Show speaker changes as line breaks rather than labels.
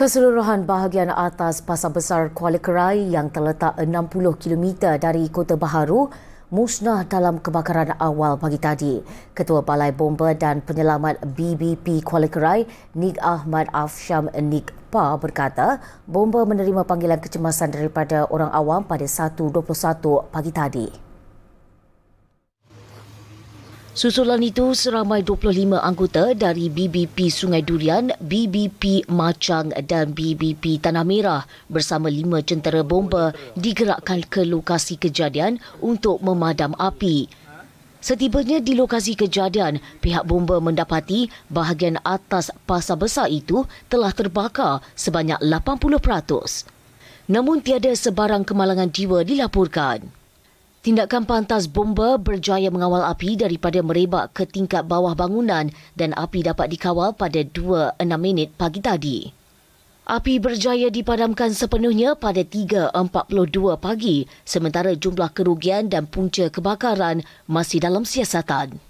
Keseluruhan bahagian atas pasar besar Kuala Kerai yang terletak 60 km dari Kota Baharu musnah dalam kebakaran awal pagi tadi. Ketua Balai Bomba dan Penyelamat BBP Kuala Kerai, Nik Ahmad Afsham Nik Pa berkata, bomba menerima panggilan kecemasan daripada orang awam pada 1.21 pagi tadi. Susulan itu seramai 25 anggota dari BBP Sungai Durian, BBP Macang dan BBP Tanah Merah bersama lima jentera bomba digerakkan ke lokasi kejadian untuk memadam api. Setibanya di lokasi kejadian, pihak bomba mendapati bahagian atas pasar besar itu telah terbakar sebanyak 80%. Namun tiada sebarang kemalangan jiwa dilaporkan. Tindakan pantas bomba berjaya mengawal api daripada merebak ke tingkat bawah bangunan dan api dapat dikawal pada 26 minit pagi tadi. Api berjaya dipadamkan sepenuhnya pada 3.42 pagi sementara jumlah kerugian dan punca kebakaran masih dalam siasatan.